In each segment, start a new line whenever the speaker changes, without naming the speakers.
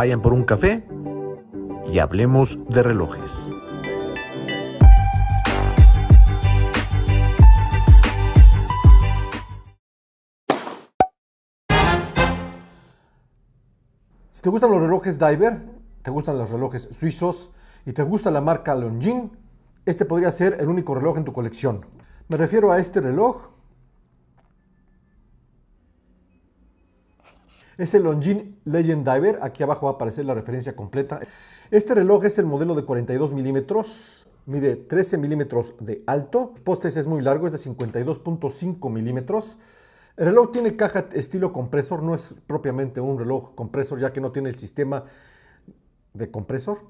vayan por un café y hablemos de relojes. Si te gustan los relojes Diver, te gustan los relojes suizos y te gusta la marca Longines, este podría ser el único reloj en tu colección. Me refiero a este reloj Es el Longines Legend Diver. Aquí abajo va a aparecer la referencia completa. Este reloj es el modelo de 42 milímetros. Mide 13 milímetros de alto. postes es muy largo, es de 52.5 milímetros. El reloj tiene caja estilo compresor. No es propiamente un reloj compresor, ya que no tiene el sistema de compresor.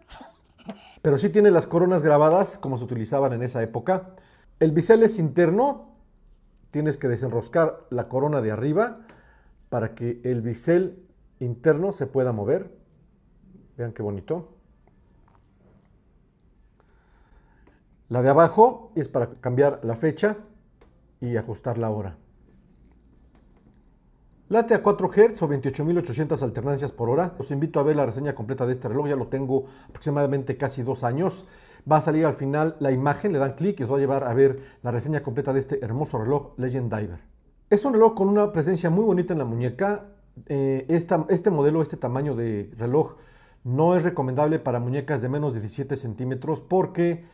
Pero sí tiene las coronas grabadas como se utilizaban en esa época. El bisel es interno, tienes que desenroscar la corona de arriba para que el bisel interno se pueda mover. Vean qué bonito. La de abajo es para cambiar la fecha y ajustar la hora. Late a 4 Hz o 28.800 alternancias por hora. Los invito a ver la reseña completa de este reloj. Ya lo tengo aproximadamente casi dos años. Va a salir al final la imagen. Le dan clic y os va a llevar a ver la reseña completa de este hermoso reloj Legend Diver. Es un reloj con una presencia muy bonita en la muñeca. Eh, este modelo, este tamaño de reloj, no es recomendable para muñecas de menos de 17 centímetros porque,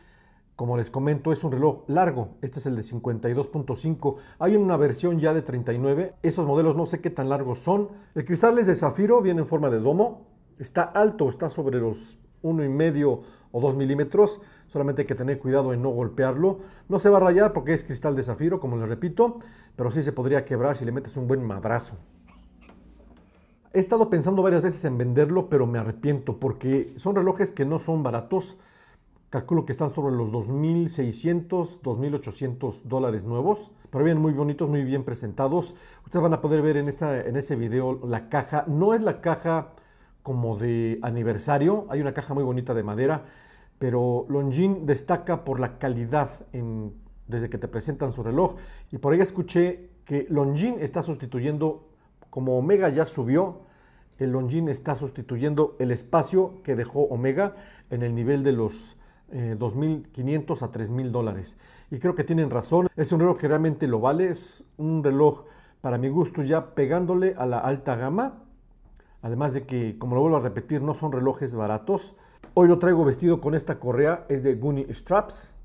como les comento, es un reloj largo. Este es el de 52.5. Hay una versión ya de 39. Esos modelos no sé qué tan largos son. El cristal es de zafiro, viene en forma de domo. Está alto, está sobre los uno y medio o 2 milímetros. Solamente hay que tener cuidado en no golpearlo. No se va a rayar porque es cristal de zafiro, como les repito, pero sí se podría quebrar si le metes un buen madrazo. He estado pensando varias veces en venderlo, pero me arrepiento porque son relojes que no son baratos. Calculo que están sobre los 2.600, 2.800 dólares nuevos. Pero bien, muy bonitos, muy bien presentados. Ustedes van a poder ver en, en ese video la caja. No es la caja como de aniversario. Hay una caja muy bonita de madera, pero Longines destaca por la calidad en, desde que te presentan su reloj. Y por ahí escuché que Longines está sustituyendo, como Omega ya subió, el Longines está sustituyendo el espacio que dejó Omega en el nivel de los 2.500 eh, a 3.000 dólares. Y creo que tienen razón. Es un reloj que realmente lo vale. Es un reloj, para mi gusto, ya pegándole a la alta gama. Además de que, como lo vuelvo a repetir, no son relojes baratos. Hoy lo traigo vestido con esta correa, es de Goonie Straps.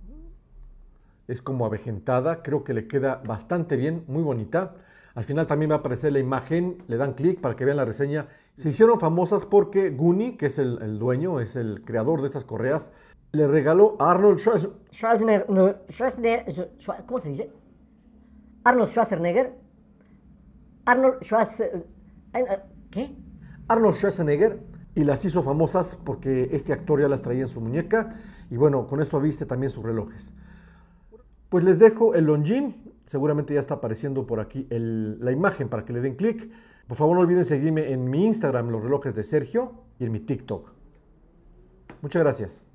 Es como avejentada, creo que le queda bastante bien, muy bonita. Al final también va a aparecer la imagen, le dan clic para que vean la reseña. Se hicieron famosas porque Goonie, que es el, dueño, es el creador de estas correas, le regaló a Arnold Schwarzenegger, Schwarzenegger, ¿cómo se dice? Arnold Schwarzenegger, Arnold Schwarzenegger, ¿qué? Arnold Schwarzenegger y las hizo famosas porque este actor ya las traía en su muñeca y bueno, con esto viste también sus relojes. Pues les dejo el Longin, seguramente ya está apareciendo por aquí la imagen para que le den clic. Por favor no olviden seguirme en mi Instagram, los relojes de Sergio, y en mi TikTok. Muchas gracias.